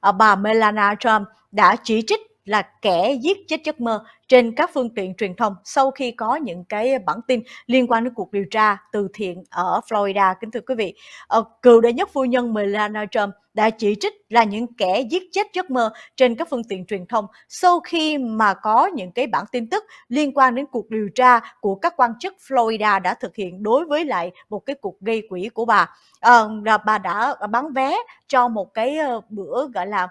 Ờ, bà Melania Trump đã chỉ trích là kẻ giết chết giấc mơ trên các phương tiện truyền thông sau khi có những cái bản tin liên quan đến cuộc điều tra từ thiện ở Florida. Kính thưa quý vị, ờ, cựu đệ nhất phu nhân Melania Trump đã chỉ trích là những kẻ giết chết giấc mơ trên các phương tiện truyền thông sau khi mà có những cái bản tin tức liên quan đến cuộc điều tra của các quan chức Florida đã thực hiện đối với lại một cái cuộc gây quỹ của bà. À, là bà đã bán vé cho một cái ờ, bữa gọi là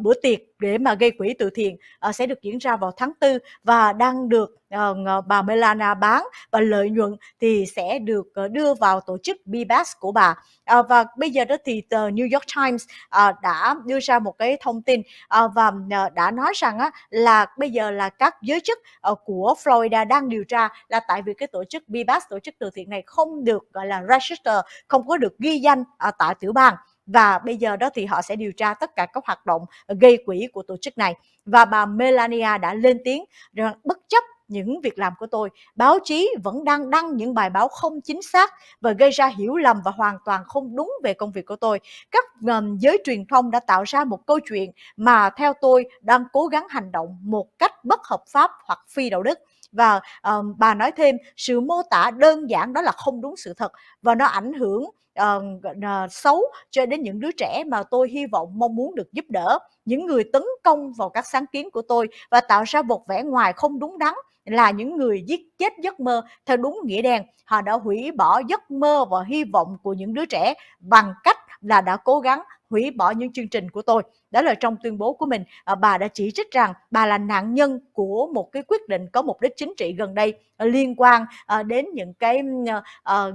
bữa tiệc để mà gây quỹ từ thiện uh, sẽ được diễn ra vào tháng 4 và đang được uh, bà Melana bán và lợi nhuận thì sẽ được uh, đưa vào tổ chức BBAS của bà. Uh, và bây giờ đó thì tờ New York Times uh, đã đưa ra một cái thông tin uh, và uh, đã nói rằng uh, là bây giờ là các giới chức uh, của Florida đang điều tra là tại vì cái tổ chức BBAS, tổ chức từ thiện này không được gọi là register, không có được ghi danh uh, tại tiểu bang và bây giờ đó thì họ sẽ điều tra tất cả các hoạt động gây quỹ của tổ chức này và bà Melania đã lên tiếng rằng bất chấp những việc làm của tôi, báo chí vẫn đang đăng những bài báo không chính xác và gây ra hiểu lầm và hoàn toàn không đúng về công việc của tôi. Các um, giới truyền thông đã tạo ra một câu chuyện mà theo tôi đang cố gắng hành động một cách bất hợp pháp hoặc phi đạo đức và um, bà nói thêm sự mô tả đơn giản đó là không đúng sự thật và nó ảnh hưởng uh, uh, xấu cho đến những đứa trẻ mà tôi hy vọng mong muốn được giúp đỡ những người tấn công vào các sáng kiến của tôi và tạo ra một vẻ ngoài không đúng đắn là những người giết chết giấc mơ theo đúng nghĩa đen họ đã hủy bỏ giấc mơ và hy vọng của những đứa trẻ bằng cách là đã cố gắng hủy bỏ những chương trình của tôi. Đó là trong tuyên bố của mình, à, bà đã chỉ trích rằng bà là nạn nhân của một cái quyết định có mục đích chính trị gần đây à, liên quan à, đến những cái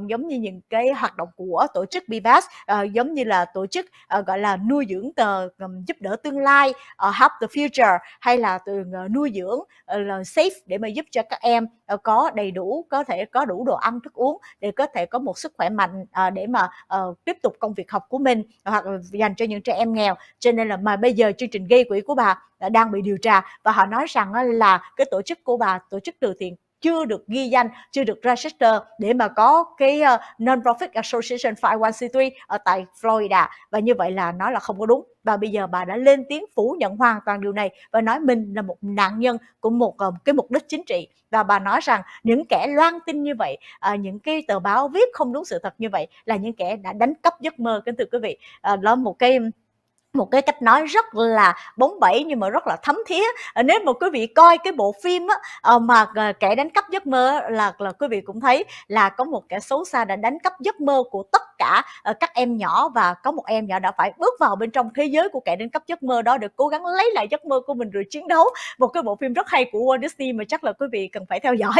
giống như những cái hoạt động của tổ chức BIPAS, giống như là tổ chức gọi là nuôi dưỡng giúp đỡ tương lai, Help the Future hay là nuôi dưỡng là safe để mà giúp cho các em có đầy đủ có thể có đủ đồ ăn thức uống để có thể có một sức khỏe mạnh để mà ờ, tiếp tục công việc học của mình hoặc dành cho những trẻ em nghèo cho nên là mà bây giờ chương trình gây quỹ của bà à, đang bị điều tra và họ nói rằng là cái tổ chức của bà tổ chức từ thiện chưa được ghi danh chưa được register để mà có cái uh, non-profit association 501c3 ở tại Florida và như vậy là nó là không có đúng và bây giờ bà đã lên tiếng phủ nhận hoàn toàn điều này và nói mình là một nạn nhân của một ờ, cái mục đích chính trị và bà nói rằng những kẻ loan tin như vậy à, những cái tờ báo viết không đúng sự thật như vậy là những kẻ đã đánh cắp giấc mơ kính thưa quý vị à, đó một cái một cái cách nói rất là bóng bẩy nhưng mà rất là thấm thía ờ, nếu mà quý vị coi cái bộ phim á, ờ, mà ờ, kẻ đánh cắp giấc mơ là là quý vị cũng thấy là có một kẻ xấu xa đã đánh cắp giấc mơ của tất cả các em nhỏ và có một em nhỏ đã phải bước vào bên trong thế giới của kẻ đánh cắp giấc mơ đó để cố gắng lấy lại giấc mơ của mình rồi chiến đấu một cái bộ phim rất hay của Walt Disney mà chắc là quý vị cần phải theo dõi